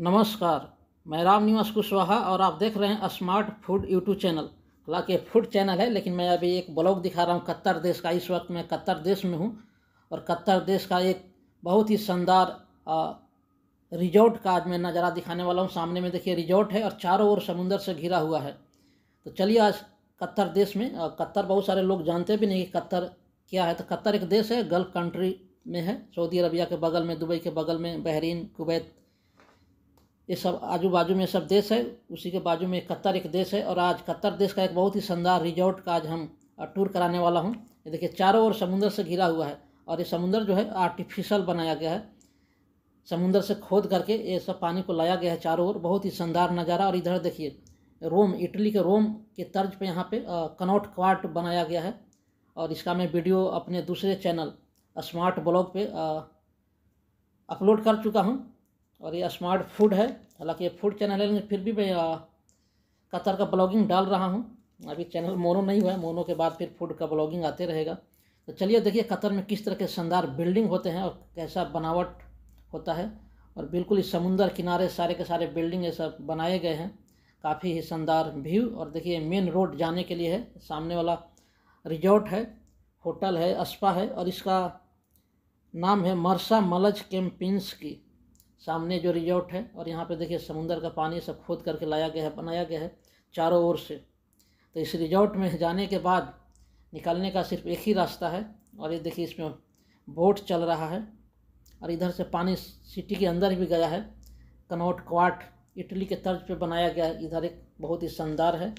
नमस्कार मैं राम निवास कुशवाहा और आप देख रहे हैं स्मार्ट फूड यूट्यूब चैनल हालांकि फूड चैनल है लेकिन मैं अभी एक ब्लॉग दिखा रहा हूँ कत्तर देश का इस वक्त मैं कत्तर देश में हूँ और कत्तर देश का एक बहुत ही शानदार रिजॉर्ट का आज मैं नज़ारा दिखाने वाला हूँ सामने में देखिए रिजॉर्ट है और चारों ओर समुंदर से घिरा हुआ है तो चलिए आज कत्तर देश में कत्तर बहुत सारे लोग जानते भी नहीं कि कत्तर क्या है तो कत्तर एक देश है गल्फ कंट्री में है सऊदी अरबिया के बगल में दुबई के बगल में बहरीन कुवैत ये सब आजू बाजू में सब देश है उसी के बाजू में कतर एक देश है और आज कतर देश का एक बहुत ही शानदार रिजॉर्ट का आज हम टूर कराने वाला हूँ ये देखिए चारों ओर समुंदर से घिरा हुआ है और ये समुंदर जो है आर्टिफिशियल बनाया गया है समुंदर से खोद करके ये सब पानी को लाया गया है चारों ओर बहुत ही शानदार नज़ारा और इधर देखिए रोम इटली के रोम के तर्ज पर यहाँ पर कनॉट क्वार्ट बनाया गया है और इसका मैं वीडियो अपने दूसरे चैनल स्मार्ट ब्लॉग पे अपलोड कर चुका हूँ और ये स्मार्ट फूड है हालांकि ये फूड चैनल है लेकिन फिर भी मैं कतर का ब्लॉगिंग डाल रहा हूँ अभी चैनल मोनो नहीं हुआ है मोनो के बाद फिर फूड का ब्लॉगिंग आते रहेगा तो चलिए देखिए कतर में किस तरह के शानदार बिल्डिंग होते हैं और कैसा बनावट होता है और बिल्कुल ही समुंदर किनारे सारे के सारे बिल्डिंग ये सब बनाए गए हैं काफ़ी ही शानदार व्यू और देखिए मेन रोड जाने के लिए है सामने वाला रिजॉर्ट है होटल है अस्पा है और इसका नाम है मरसा मलज कैंपिंस की सामने जो रिजॉर्ट है और यहाँ पे देखिए समुंदर का पानी सब खोद करके लाया गया है बनाया गया है चारों ओर से तो इस रिजॉर्ट में जाने के बाद निकलने का सिर्फ एक ही रास्ता है और ये देखिए इसमें बोट चल रहा है और इधर से पानी सिटी के अंदर भी गया है कनौट क्वाट इटली के तर्ज पर बनाया गया है इधर एक बहुत ही शानदार है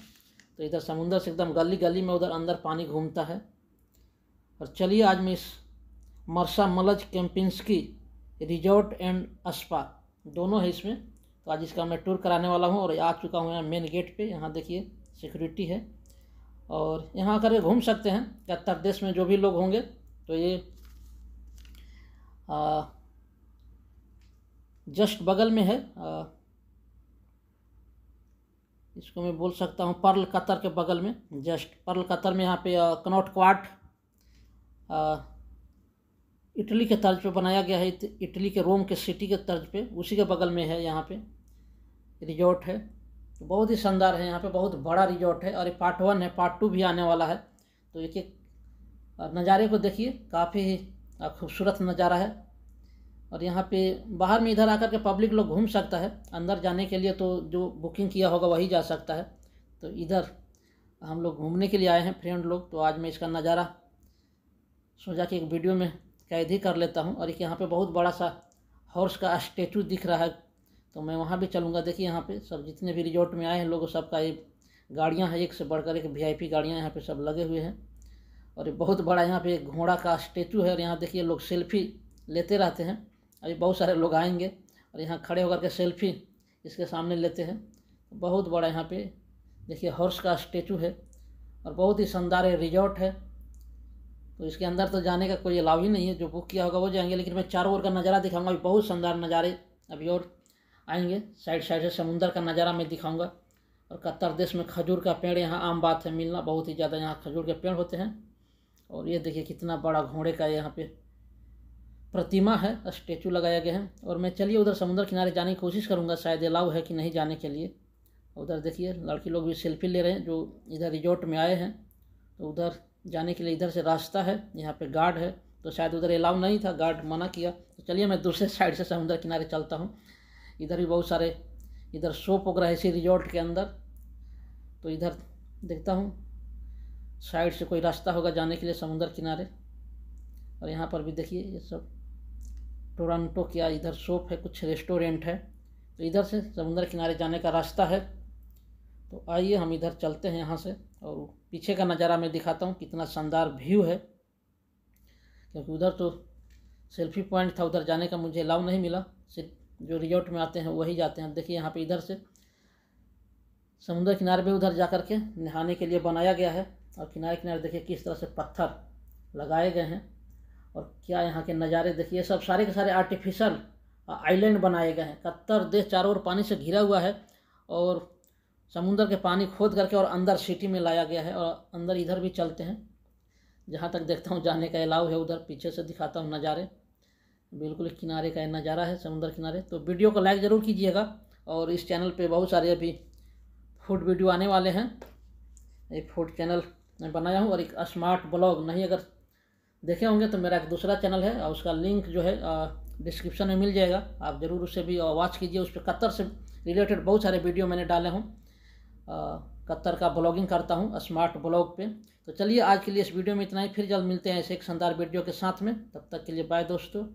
तो इधर समुंदर से एकदम गली गली में उधर अंदर पानी घूमता है और चलिए आज मैं इस मरसा मलज की रिजॉर्ट एंड अस्पा दोनों है इसमें तो आज इसका मैं टूर कराने वाला हूँ और आ चुका हूँ यहाँ मेन गेट पे यहाँ देखिए सिक्योरिटी है और यहाँ आकर घूम सकते हैं उत्तर प्रदेश में जो भी लोग होंगे तो ये आ, जस्ट बगल में है आ, इसको मैं बोल सकता हूँ पर्ल कतर के बगल में जस्ट पर्ल कतर में यहाँ पे कनॉट क्वाट इटली के तर्ज पे बनाया गया है इटली के रोम के सिटी के तर्ज पे उसी के बगल में है यहाँ पे रिजॉर्ट है तो बहुत ही शानदार है यहाँ पे बहुत बड़ा रिजॉर्ट है और ये पार्ट वन है पार्ट टू भी आने वाला है तो एक एक नज़ारे को देखिए काफ़ी खूबसूरत नज़ारा है और यहाँ पे बाहर में इधर आकर के पब्लिक लोग घूम सकता है अंदर जाने के लिए तो जो बुकिंग किया होगा वही जा सकता है तो इधर हम लोग घूमने के लिए आए हैं फ्रेंड लोग तो आज मैं इसका नज़ारा सोचा कि एक वीडियो में कैदी ही कर लेता हूँ और एक यहाँ पे बहुत बड़ा सा हॉर्स का स्टेचू दिख रहा है तो मैं वहाँ भी चलूँगा देखिए यहाँ पे सब जितने भी रिजॉर्ट में आए हैं लोग सबका ये गाड़ियाँ हैं एक से बढ़कर एक वीआईपी गाड़ियाँ यहाँ पे सब लगे हुए हैं और बहुत बड़ा यहाँ पे एक घोड़ा का स्टेचू है और यहाँ देखिए लोग सेल्फी लेते रहते हैं अभी बहुत सारे लोग आएंगे और यहाँ खड़े होकर के सेल्फी इसके सामने लेते हैं बहुत बड़ा यहाँ पे देखिए हॉर्स का स्टेचू है और बहुत ही शानदार रिजॉर्ट है तो इसके अंदर तो जाने का कोई अलाव ही नहीं है जो बुक किया होगा वो जाएंगे लेकिन मैं चारों ओर का नज़ारा दिखाऊंगा अभी बहुत शानदार नज़ारे अभी और आएंगे साइड साइड से समुंदर का नज़ारा मैं दिखाऊंगा और कतर देश में खजूर का पेड़ यहाँ आम बात है मिलना बहुत ही ज़्यादा यहाँ खजूर के पेड़ होते हैं और ये देखिए कितना बड़ा घोड़े का यहाँ पर प्रतिमा है स्टेचू लगाया गया है और मैं चलिए उधर समुद्र किनारे जाने की कोशिश करूँगा शायद अलाव है कि नहीं जाने के लिए उधर देखिए लड़की लोग भी सेल्फी ले रहे हैं जो इधर रिजॉर्ट में आए हैं तो उधर जाने के लिए इधर से रास्ता है यहाँ पे गार्ड है तो शायद उधर अलाउ नहीं था गार्ड मना किया तो चलिए मैं दूसरे साइड से समुद्र किनारे चलता हूँ इधर भी बहुत सारे इधर सोप वगैरह इसी रिजॉर्ट के अंदर तो इधर देखता हूँ साइड से कोई रास्ता होगा जाने के लिए समुद्र किनारे और यहाँ पर भी देखिए ये सब टोरंटो किया इधर सोप है कुछ रेस्टोरेंट है तो इधर से समुद्र किनारे जाने का रास्ता है तो आइए हम इधर चलते हैं यहाँ से और पीछे का नज़ारा मैं दिखाता हूँ कितना शानदार व्यू है क्योंकि उधर तो सेल्फी पॉइंट था उधर जाने का मुझे लाभ नहीं मिला सिर्फ जो रिजॉर्ट में आते हैं वही जाते हैं देखिए यहाँ पे इधर से समुद्र किनारे भी उधर जा के नहाने के लिए बनाया गया है और किनारे किनारे देखिए किस तरह से पत्थर लगाए गए हैं और क्या यहाँ के नज़ारे देखिए सब सारे के सारे आर्टिफिशल आइलैंड बनाए गए हैं कत्तर देश चारों ओर पानी से घिरा हुआ है और समुंदर के पानी खोद करके और अंदर सिटी में लाया गया है और अंदर इधर भी चलते हैं जहाँ तक देखता हूँ जाने का अलाव है उधर पीछे से दिखाता हूँ नज़ारे बिल्कुल किनारे का नज़ारा है समुंदर किनारे तो वीडियो को लाइक ज़रूर कीजिएगा और इस चैनल पर बहुत सारे अभी फूड वीडियो आने वाले हैं एक फूड चैनल मैं बनाया हूँ और एक स्मार्ट ब्लॉग नहीं अगर देखे होंगे तो मेरा एक दूसरा चैनल है और उसका लिंक जो है डिस्क्रिप्शन में मिल जाएगा आप ज़रूर उसे भी वॉच कीजिए उस पर कतर से रिलेटेड बहुत सारे वीडियो मैंने डाले हूँ कतर का ब्लॉगिंग करता हूँ स्मार्ट ब्लॉग पे तो चलिए आज के लिए इस वीडियो में इतना ही फिर जल्द मिलते हैं ऐसे एक शानदार वीडियो के साथ में तब तक के लिए बाय दोस्तों